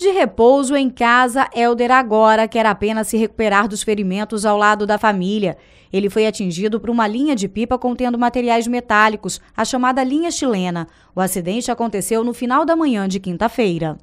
de repouso em casa, Helder agora quer apenas se recuperar dos ferimentos ao lado da família. Ele foi atingido por uma linha de pipa contendo materiais metálicos, a chamada linha chilena. O acidente aconteceu no final da manhã de quinta-feira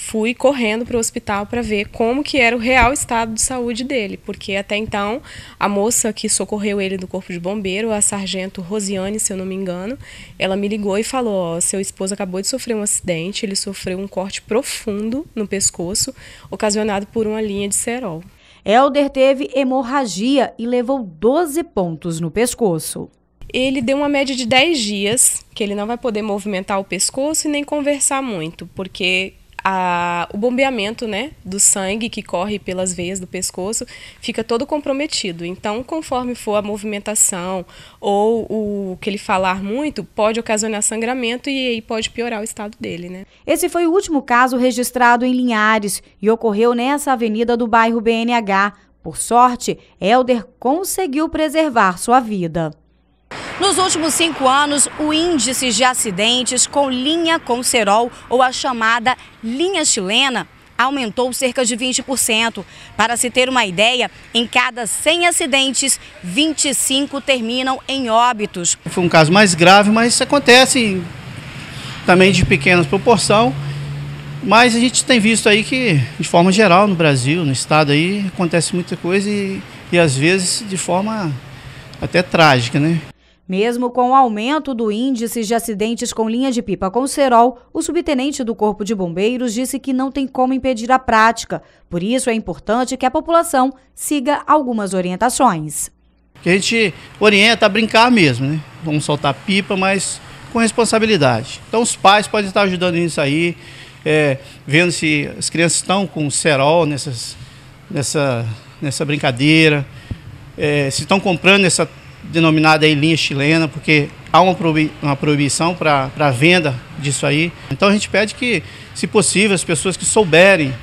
fui correndo para o hospital para ver como que era o real estado de saúde dele, porque até então a moça que socorreu ele do corpo de bombeiro, a sargento Rosiane, se eu não me engano, ela me ligou e falou: seu esposo acabou de sofrer um acidente, ele sofreu um corte profundo no pescoço, ocasionado por uma linha de cerol. Elder teve hemorragia e levou 12 pontos no pescoço ele deu uma média de 10 dias, que ele não vai poder movimentar o pescoço e nem conversar muito, porque a, o bombeamento né, do sangue que corre pelas veias do pescoço fica todo comprometido. Então, conforme for a movimentação ou o que ele falar muito, pode ocasionar sangramento e aí pode piorar o estado dele. Né? Esse foi o último caso registrado em Linhares e ocorreu nessa avenida do bairro BNH. Por sorte, Helder conseguiu preservar sua vida. Nos últimos cinco anos, o índice de acidentes com linha com serol, ou a chamada linha chilena, aumentou cerca de 20%. Para se ter uma ideia, em cada 100 acidentes, 25 terminam em óbitos. Foi um caso mais grave, mas acontece também de pequenas proporção. Mas a gente tem visto aí que, de forma geral, no Brasil, no estado aí, acontece muita coisa e, e às vezes de forma até trágica, né? Mesmo com o aumento do índice de acidentes com linha de pipa com cerol, o subtenente do Corpo de Bombeiros disse que não tem como impedir a prática. Por isso é importante que a população siga algumas orientações. Que a gente orienta a brincar mesmo, né? Vamos soltar pipa, mas com responsabilidade. Então os pais podem estar ajudando nisso aí, é, vendo se as crianças estão com cerol nessas, nessa, nessa brincadeira, é, se estão comprando essa denominada aí linha chilena, porque há uma, proibi uma proibição para a venda disso aí. Então a gente pede que, se possível, as pessoas que souberem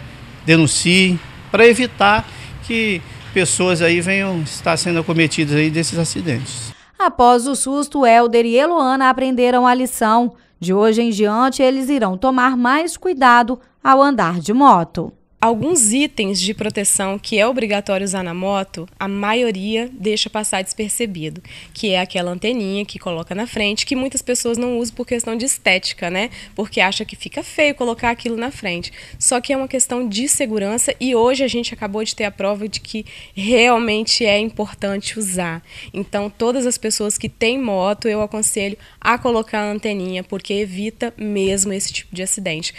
denunciem para evitar que pessoas aí venham estar sendo acometidas aí desses acidentes. Após o susto, Helder e Eloana aprenderam a lição. De hoje em diante, eles irão tomar mais cuidado ao andar de moto alguns itens de proteção que é obrigatório usar na moto, a maioria deixa passar despercebido, que é aquela anteninha que coloca na frente, que muitas pessoas não usam por questão de estética, né? Porque acha que fica feio colocar aquilo na frente. Só que é uma questão de segurança e hoje a gente acabou de ter a prova de que realmente é importante usar. Então, todas as pessoas que têm moto, eu aconselho a colocar a anteninha, porque evita mesmo esse tipo de acidente.